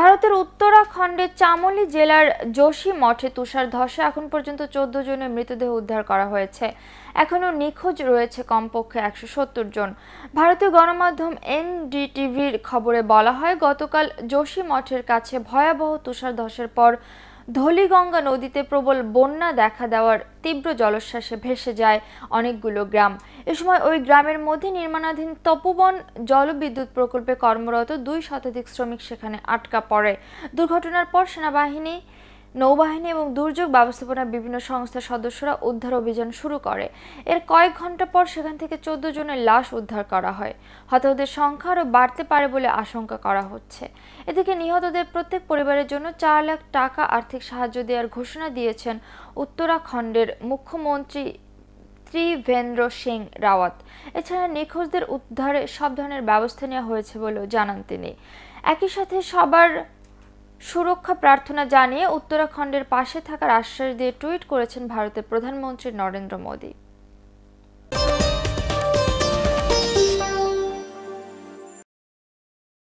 ভারতের উত্তরাখণ্ডের চামলি জেলার যোশী মঠে তুষার ধসে এখন পর্যন্ত চোদ্দ জনের মৃতদেহ উদ্ধার করা হয়েছে এখনও নিখোঁজ রয়েছে কমপক্ষে একশো সত্তর জন ভারতীয় গণমাধ্যম এনডিটিভির খবরে বলা হয় গতকাল যোশী মঠের কাছে ভয়াবহ তুষার ধসের পর ধলিগঙ্গা নদীতে প্রবল বন্যা দেখা দেওয়ার তীব্র জলোচ্ছ্বাসে ভেসে যায় অনেকগুলো গ্রাম এ সময় ওই গ্রামের মধ্যে নির্মাণাধীন তপোবন জলবিদ্যুৎ প্রকল্পে কর্মরত দুই শতাধিক শ্রমিক সেখানে আটকা পড়ে দুর্ঘটনার পর সেনাবাহিনী নৌবাহিনী এবং দুর্যোগ ব্যবস্থাপনার বিভিন্ন সংস্থার সদস্যরা উদ্ধার অভিযান শুরু করে এর কয়েক ঘন্টা পর সেখান থেকে চোদ্দ জনের লাশ উদ্ধার করা হয় হতাহতের সংখ্যা আরও বাড়তে পারে বলে আশঙ্কা করা হচ্ছে এদিকে নিহতদের প্রত্যেক পরিবারের জন্য চার লাখ টাকা আর্থিক সাহায্য দেওয়ার ঘোষণা দিয়েছেন উত্তরাখণ্ডের মুখ্যমন্ত্রী ত্রিভেন্দ্র সিং রাওয়াত এছাড়া নিখোঁজদের উদ্ধারে সব ধরনের ব্যবস্থা নেওয়া হয়েছে বলেও জানান তিনি একই সাথে সবার সুরক্ষা প্রার্থনা জানিয়ে উত্তরাখণ্ডের পাশে থাকার আশ্বাস দিয়ে টুইট করেছেন ভারতের প্রধানমন্ত্রী নরেন্দ্র মোদী